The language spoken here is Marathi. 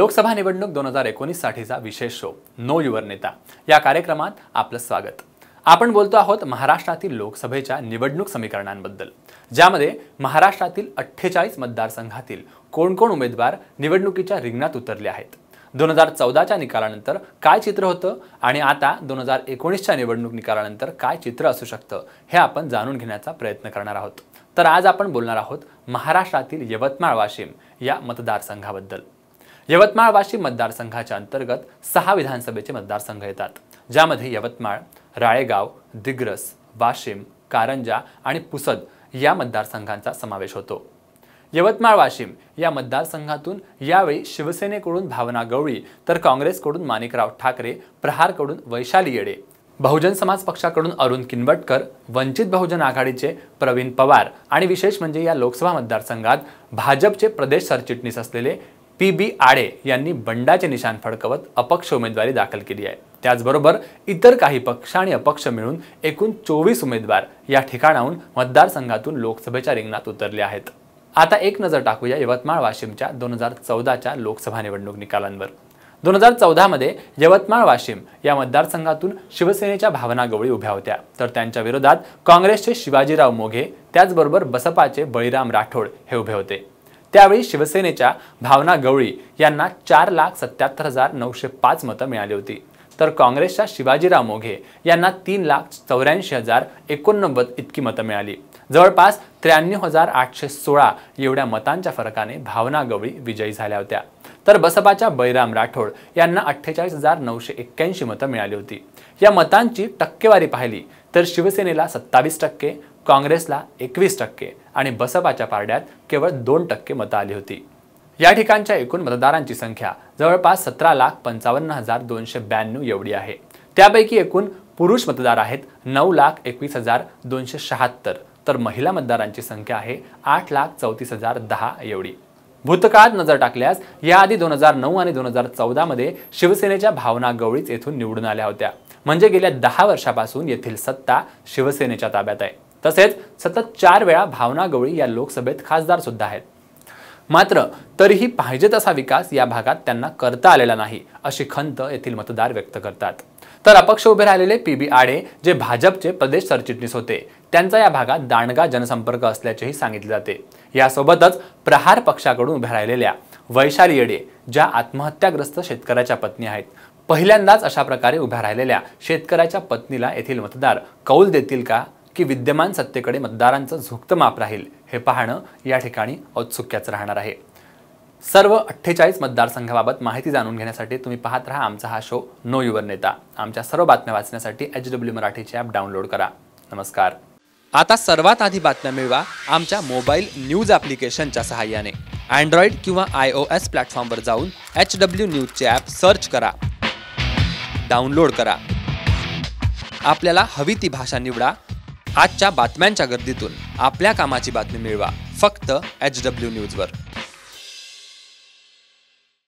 लोकसभा निवडणूक दोन हजार एकोणीससाठीचा विशेष शो नो युवर नेता या कार्यक्रमात आपलं स्वागत आपण बोलतो आहोत महाराष्ट्रातील लोकसभेच्या निवडणूक समीकरणांबद्दल ज्यामध्ये महाराष्ट्रातील अठ्ठेचाळीस मतदारसंघातील कोण कोण उमेदवार निवडणुकीच्या रिंगणात उतरले आहेत दोन हजार चौदाच्या निकालानंतर काय चित्र होतं आणि आता दोन हजार एकोणीसच्या निवडणूक निकालानंतर काय चित्र असू शकतं हे आपण जाणून घेण्याचा प्रयत्न करणार आहोत तर आज आपण बोलणार आहोत महाराष्ट्रातील यवतमाळ वाशिम या मतदारसंघाबद्दल यवतमाळ वाशिम मतदारसंघाच्या अंतर्गत सहा विधानसभेचे मतदारसंघ येतात ज्यामध्ये यवतमाळ राळेगाव दिग्रस वाशिम कारंजा आणि पुसद या मतदारसंघांचा समावेश होतो यवतमाळ वाशिम या मतदारसंघातून यावेळी शिवसेनेकडून भावना गवळी तर काँग्रेसकडून माणिकराव ठाकरे प्रहारकडून वैशाली येडे बहुजन समाज पक्षाकडून अरुण किनवटकर वंचित बहुजन आघाडीचे प्रवीण पवार आणि विशेष म्हणजे या लोकसभा मतदारसंघात भाजपचे प्रदेश सरचिटणीस असलेले पी बी आडे यांनी बंडाचे निशाण फडकवत अपक्ष उमेदवारी दाखल केली आहे त्याचबरोबर इतर काही पक्ष आणि अपक्ष मिळून एकूण चोवीस उमेदवार या ठिकाणाहून मतदारसंघातून लोकसभेच्या रिंगणात उतरले आहेत आता एक नजर टाकूया यवतमाळ वाशिमच्या दोन हजार चौदाच्या लोकसभा निवडणूक निकालांवर दोन हजार चौदामध्ये यवतमाळ वाशिम या मतदारसंघातून शिवसेनेच्या भावना गवळी उभ्या होत्या तर त्यांच्या विरोधात काँग्रेसचे शिवाजीराव मोघे त्याचबरोबर बसपाचे बळीराम राठोड हे उभे होते त्यावेळी शिवसेनेच्या भावना गवळी यांना चार लाख सत्याहत्तर हजार नऊशे पाच मतं मिळाली होती तर काँग्रेसच्या शिवाजीराव मोघे यांना तीन लाख चौऱ्याऐंशी हजार एकोणनव्वद इतकी मतं मिळाली जवळपास त्र्याण्णव हजार आठशे सोळा एवढ्या मतांच्या फरकाने भावना गवळी विजयी झाल्या होत्या तर बसपाच्या बैराम राठोड यांना अठ्ठेचाळीस हजार नऊशे एक्क्याऐंशी मतं मिळाली होती या मतांची टक्केवारी पाहिली तर शिवसेनेला सत्तावीस टक्के काँग्रेसला एकवीस टक्के आणि बसपाच्या पारड्यात केवळ दोन टक्के मतं आली होती या ठिकाणच्या एकूण मतदारांची संख्या जवळपास सतरा लाख पंचावन्न हजार दोनशे ब्याण्णव एवढी आहे त्यापैकी एकूण पुरुष मतदार आहेत नऊ लाख एकवीस हजार दोनशे शहात्तर तर महिला मतदारांची संख्या आहे आठ लाख चौतीस हजार दहा एवढी भूतकाळात नजर टाकल्यास याआधी दोन हजार नऊ आणि दोन हजार चौदामध्ये शिवसेनेच्या भावना गवळीच येथून निवडून आल्या होत्या म्हणजे गेल्या दहा वर्षापासून येथील सत्ता शिवसेनेच्या ताब्यात आहे तसेच सतत चार वेळा भावना गवळी या लोकसभेत खासदार सुद्धा आहेत मात्र तरीही पाहिजे तसा विकास या भागात त्यांना करता आलेला नाही अशी खंत येथील मतदार व्यक्त करतात तर अपक्ष उभे राहिलेले पी बी आडे जे भाजपचे प्रदेश सरचिटणीस होते त्यांचा या भागात दांडगा जनसंपर्क असल्याचेही सांगितले जाते यासोबतच प्रहार पक्षाकडून उभ्या राहिलेल्या वैशाली येडे ज्या आत्महत्याग्रस्त शेतकऱ्याच्या पत्नी आहेत पहिल्यांदाच अशा प्रकारे उभ्या राहिलेल्या शेतकऱ्याच्या पत्नीला येथील मतदार कौल देतील का की विद्यमान सत्तेकडे मतदारांचं झुकतं माप राहील हे पाहणं या ठिकाणी औत्सुक्याचं राहणार आहे सर्व अठ्ठेचाळीस मतदारसंघाबाबत माहिती जाणून घेण्यासाठी तुम्ही पाहत राहा आमचा हा शो नो युवर नेता आमच्या सर्व बातम्या वाचण्यासाठी एच डब्ल्यू मराठीचे ॲप डाउनलोड करा नमस्कार आता सर्वात आधी बातम्या मिळवा आमच्या मोबाईल न्यूज ॲप्लिकेशनच्या सहाय्याने अँड्रॉइड किंवा आय ओ एस प्लॅटफॉर्मवर जाऊन एच डब्ल्यू न्यूजचे ॲप सर्च करा डाउनलोड करा आपल्याला हवी ती भाषा निवडा आजच्या बातम्यांच्या गर्दीतून आपल्या कामाची बातमी मिळवा फक्त एच डब्ल्यू न्यूजवर